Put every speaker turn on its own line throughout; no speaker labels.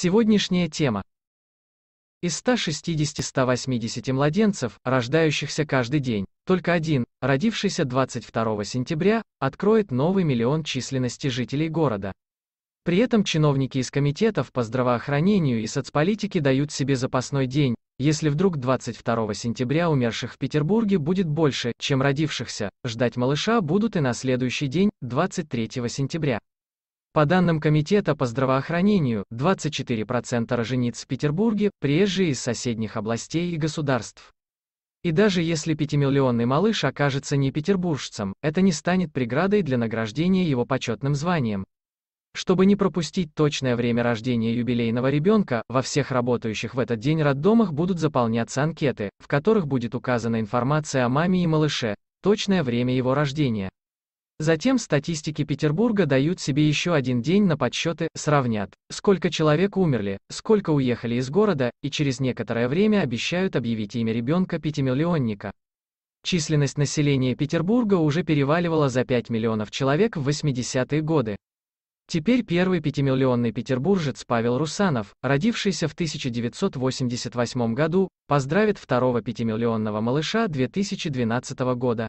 Сегодняшняя тема. Из 160-180 младенцев, рождающихся каждый день, только один, родившийся 22 сентября, откроет новый миллион численности жителей города. При этом чиновники из комитетов по здравоохранению и соцполитике дают себе запасной день, если вдруг 22 сентября умерших в Петербурге будет больше, чем родившихся, ждать малыша будут и на следующий день, 23 сентября. По данным Комитета по здравоохранению, 24% рожениц в Петербурге – приезжие из соседних областей и государств. И даже если пятимиллионный малыш окажется не петербуржцем, это не станет преградой для награждения его почетным званием. Чтобы не пропустить точное время рождения юбилейного ребенка, во всех работающих в этот день роддомах будут заполняться анкеты, в которых будет указана информация о маме и малыше, точное время его рождения. Затем статистики Петербурга дают себе еще один день на подсчеты, сравнят, сколько человек умерли, сколько уехали из города, и через некоторое время обещают объявить имя ребенка пятимиллионника. Численность населения Петербурга уже переваливала за 5 миллионов человек в 80-е годы. Теперь первый пятимиллионный петербуржец Павел Русанов, родившийся в 1988 году, поздравит второго пятимиллионного малыша 2012 года.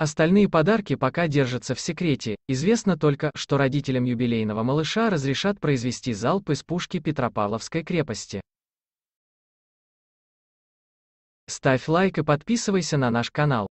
Остальные подарки пока держатся в секрете, известно только, что родителям юбилейного малыша разрешат произвести залп из пушки Петропавловской крепости. Ставь лайк и подписывайся на наш канал.